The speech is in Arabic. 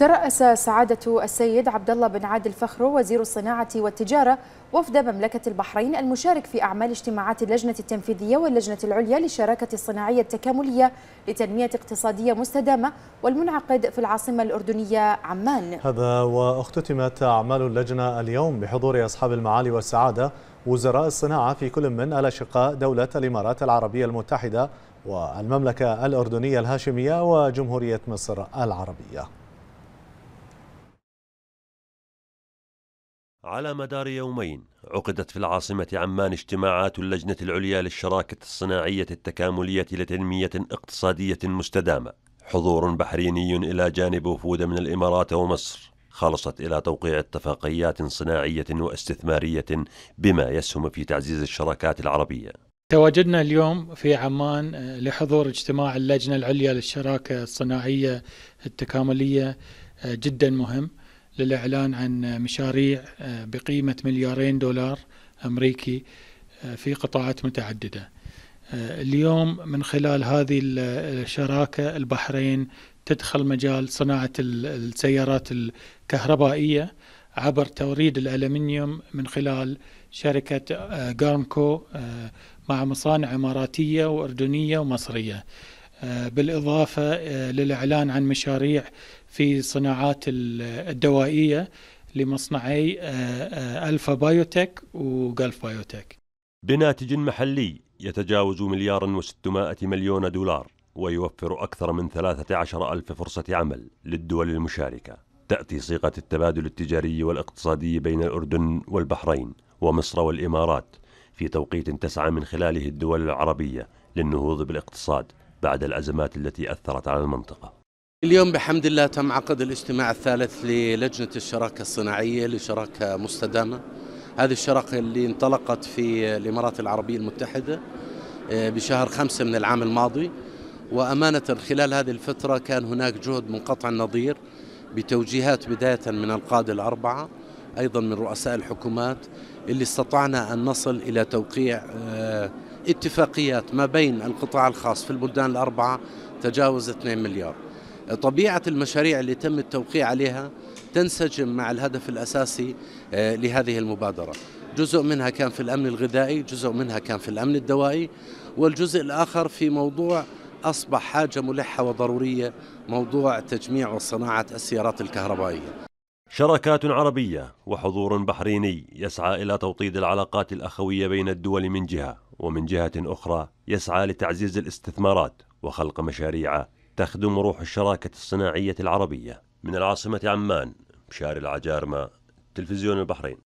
ترأس سعادة السيد عبد الله بن عادل فخرو وزير الصناعة والتجارة وفد مملكة البحرين المشارك في أعمال اجتماعات اللجنة التنفيذية واللجنة العليا للشراكة الصناعية التكاملية لتنمية اقتصادية مستدامة والمنعقد في العاصمة الأردنية عمان هذا واختتمت أعمال اللجنة اليوم بحضور أصحاب المعالي والسعادة وزراء الصناعة في كل من الأشقاء دولة الإمارات العربية المتحدة والمملكة الأردنية الهاشمية وجمهورية مصر العربية على مدار يومين عقدت في العاصمة عمان اجتماعات اللجنة العليا للشراكة الصناعية التكاملية لتنمية اقتصادية مستدامة حضور بحريني إلى جانب وفود من الإمارات ومصر خلصت إلى توقيع اتفاقيات صناعية واستثمارية بما يسهم في تعزيز الشراكات العربية تواجدنا اليوم في عمان لحضور اجتماع اللجنة العليا للشراكة الصناعية التكاملية جدا مهم للإعلان عن مشاريع آه، بقيمة مليارين دولار أمريكي آه، في قطاعات متعددة آه، اليوم من خلال هذه الشراكة البحرين تدخل مجال صناعة السيارات الكهربائية عبر توريد الألمنيوم من خلال شركة جارمكو مع مصانع إماراتية وأردنية ومصرية آه، بالإضافة آه، للإعلان عن مشاريع في صناعات الدوائية لمصنعي آه، ألفا بايوتك وغلف بايوتك بناتج محلي يتجاوز مليار و600 مليون دولار ويوفر أكثر من 13 ألف فرصة عمل للدول المشاركة تأتي صيغة التبادل التجاري والاقتصادي بين الأردن والبحرين ومصر والإمارات في توقيت تسعى من خلاله الدول العربية للنهوض بالاقتصاد بعد الأزمات التي أثرت على المنطقة اليوم بحمد الله تم عقد الاجتماع الثالث للجنة الشراكة الصناعية لشراكة مستدامة هذه الشراكة اللي انطلقت في الإمارات العربية المتحدة آه، بشهر خمسة من العام الماضي وأمانة خلال هذه الفترة كان هناك جهد منقطع النظير بتوجيهات بداية من القادة الأربعة أيضا من رؤساء الحكومات اللي استطعنا أن نصل إلى توقيع آه، اتفاقيات ما بين القطاع الخاص في البلدان الأربعة تجاوز 2 مليار طبيعة المشاريع اللي تم التوقيع عليها تنسجم مع الهدف الأساسي آه، لهذه المبادرة جزء منها كان في الأمن الغذائي جزء منها كان في الأمن الدوائي والجزء الآخر في موضوع أصبح حاجة ملحة وضرورية موضوع تجميع وصناعة السيارات الكهربائية شراكات عربية وحضور بحريني يسعى إلى توطيد العلاقات الأخوية بين الدول من جهة ومن جهة أخرى يسعى لتعزيز الاستثمارات وخلق مشاريع تخدم روح الشراكة الصناعية العربية من العاصمة عمان بشار العجارمة تلفزيون البحرين